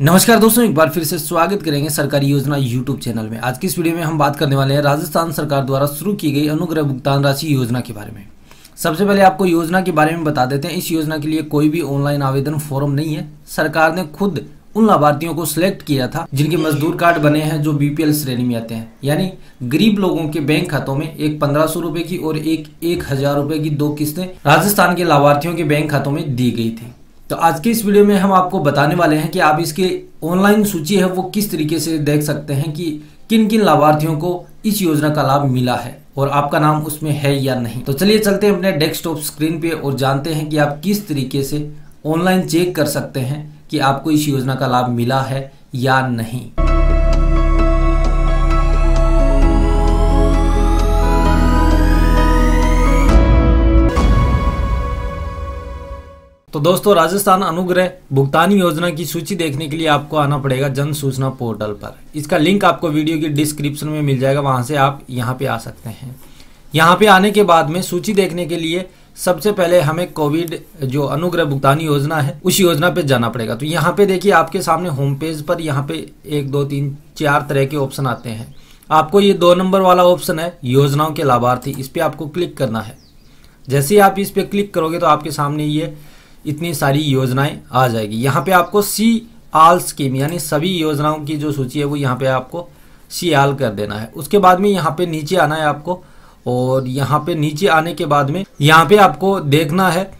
नमस्कार दोस्तों एक बार फिर से स्वागत करेंगे सरकारी योजना यूट्यूब चैनल में आज की इस वीडियो में हम बात करने वाले हैं राजस्थान सरकार द्वारा शुरू की गई अनुग्रह भुगतान राशि योजना के बारे में सबसे पहले आपको योजना के बारे में बता देते हैं इस योजना के लिए कोई भी ऑनलाइन आवेदन फॉर्म नहीं है सरकार ने खुद उन लाभार्थियों को सिलेक्ट किया था जिनके मजदूर कार्ड बने हैं जो बीपीएल श्रेणी में आते हैं यानी गरीब लोगों के बैंक खातों में एक पंद्रह सौ रूपए की और एक एक हजार रूपए की दो किस्तें राजस्थान के लाभार्थियों के बैंक खातों में दी गई थी तो आज के इस वीडियो में हम आपको बताने वाले हैं कि आप इसके ऑनलाइन सूची है वो किस तरीके से देख सकते हैं कि किन किन लाभार्थियों को इस योजना का लाभ मिला है और आपका नाम उसमें है या नहीं तो चलिए चलते हैं अपने डेस्कटॉप स्क्रीन पे और जानते हैं कि आप किस तरीके से ऑनलाइन चेक कर सकते हैं कि आपको इस योजना का लाभ मिला है या नहीं तो दोस्तों राजस्थान अनुग्रह भुगतान योजना की सूची देखने के लिए आपको आना पड़ेगा जन सूचना पोर्टल पर इसका लिंक आपको वीडियो की डिस्क्रिप्शन में मिल जाएगा वहां से आप यहां पे आ सकते हैं यहां पे आने के बाद में सूची देखने के लिए सबसे पहले हमें कोविड जो अनुग्रह भुगतान योजना है उस योजना पे जाना पड़ेगा तो यहाँ पे देखिए आपके सामने होम पेज पर यहाँ पे एक दो तीन चार तरह के ऑप्शन आते हैं आपको ये दो नंबर वाला ऑप्शन है योजनाओं के लाभार्थी इस पर आपको क्लिक करना है जैसे ही आप इस पर क्लिक करोगे तो आपके सामने ये इतनी सारी योजनाएं आ जाएगी यहाँ पे आपको सी आल स्कीम यानी सभी योजनाओं की जो सूची है वो यहाँ पे आपको सी आल कर देना है उसके बाद में यहाँ पे नीचे आना है आपको और यहाँ पे नीचे आने के बाद में यहाँ पे आपको देखना है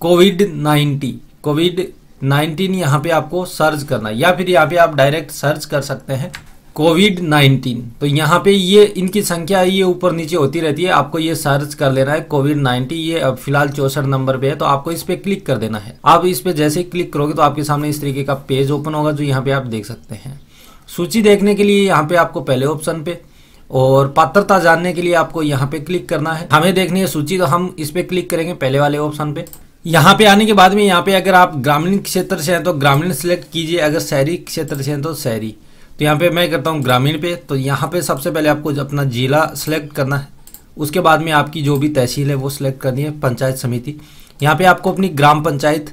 कोविड नाइन्टी कोविड नाइन्टीन यहाँ पे आपको सर्च करना है या फिर यहाँ पे आप डायरेक्ट सर्च कर सकते हैं कोविड नाइन्टीन तो यहाँ पे ये इनकी संख्या ये ऊपर नीचे होती रहती है आपको ये सर्च कर लेना है कोविड नाइन्टीन ये अब फिलहाल चौसठ नंबर पे है तो आपको इस पे क्लिक कर देना है आप इस पे जैसे क्लिक करोगे तो आपके सामने इस तरीके का पेज ओपन होगा जो यहाँ पे आप देख सकते हैं सूची देखने के लिए यहाँ पे आपको पहले ऑप्शन पे और पात्रता जानने के लिए आपको यहाँ पे क्लिक करना है हमें देखनी है सूची तो हम इस पे क्लिक करेंगे पहले वाले ऑप्शन पे यहाँ पे आने के बाद में यहाँ पे अगर आप ग्रामीण क्षेत्र से हैं तो ग्रामीण सिलेक्ट कीजिए अगर शहरी क्षेत्र से हैं तो शहरी तो यहाँ पे मैं करता हूँ ग्रामीण पे तो यहाँ पे सबसे पहले आपको अपना ज़िला सेलेक्ट करना है उसके बाद में आपकी जो भी तहसील है वो सिलेक्ट करनी है पंचायत समिति यहाँ पे आपको अपनी ग्राम पंचायत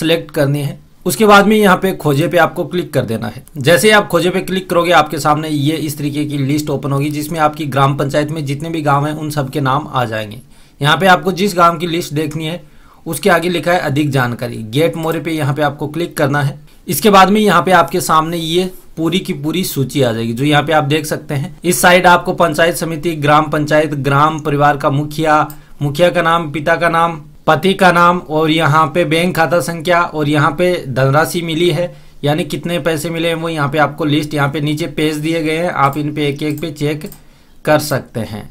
सिलेक्ट करनी है उसके बाद में यहाँ पे खोजे पे आपको क्लिक कर देना है जैसे आप खोजे पे क्लिक करोगे आपके सामने ये इस तरीके की लिस्ट ओपन होगी जिसमें आपकी ग्राम पंचायत में जितने भी गाँव हैं उन सब के नाम आ जाएंगे यहाँ पे आपको जिस गाँव की लिस्ट देखनी है उसके आगे लिखा है अधिक जानकारी गेट मोरे पे यहाँ पे आपको क्लिक करना है इसके बाद में यहाँ पे आपके सामने ये पूरी की पूरी सूची आ जाएगी जो यहाँ पे आप देख सकते हैं इस साइड आपको पंचायत समिति ग्राम पंचायत ग्राम परिवार का मुखिया मुखिया का नाम पिता का नाम पति का नाम और यहाँ पे बैंक खाता संख्या और यहाँ पे धनराशि मिली है यानी कितने पैसे मिले हैं वो यहाँ पे आपको लिस्ट यहाँ पे नीचे पेज दिए गए हैं आप इन पे एक एक पे चेक कर सकते हैं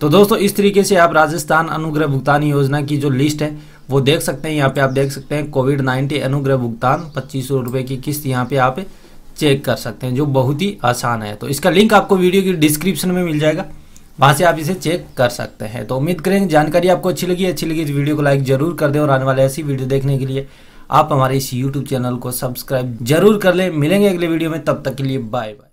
तो दोस्तों इस तरीके से आप राजस्थान अनुग्रह भुगतान योजना की जो लिस्ट है वो देख सकते हैं यहाँ पे आप देख सकते हैं कोविड नाइन्टीन अनुग्रह भुगतान पच्चीस सौ रुपये की किस्त यहाँ पे आप चेक कर सकते हैं जो बहुत ही आसान है तो इसका लिंक आपको वीडियो की डिस्क्रिप्शन में मिल जाएगा वहाँ से आप इसे चेक कर सकते हैं तो उम्मीद करेंगे जानकारी आपको अच्छी लगी अच्छी लगी इस तो वीडियो को लाइक जरूर कर दें और आने वाले ऐसी वीडियो देखने के लिए आप हमारे इस यूट्यूब चैनल को सब्सक्राइब जरूर कर लें मिलेंगे अगले वीडियो में तब तक के लिए बाय बाय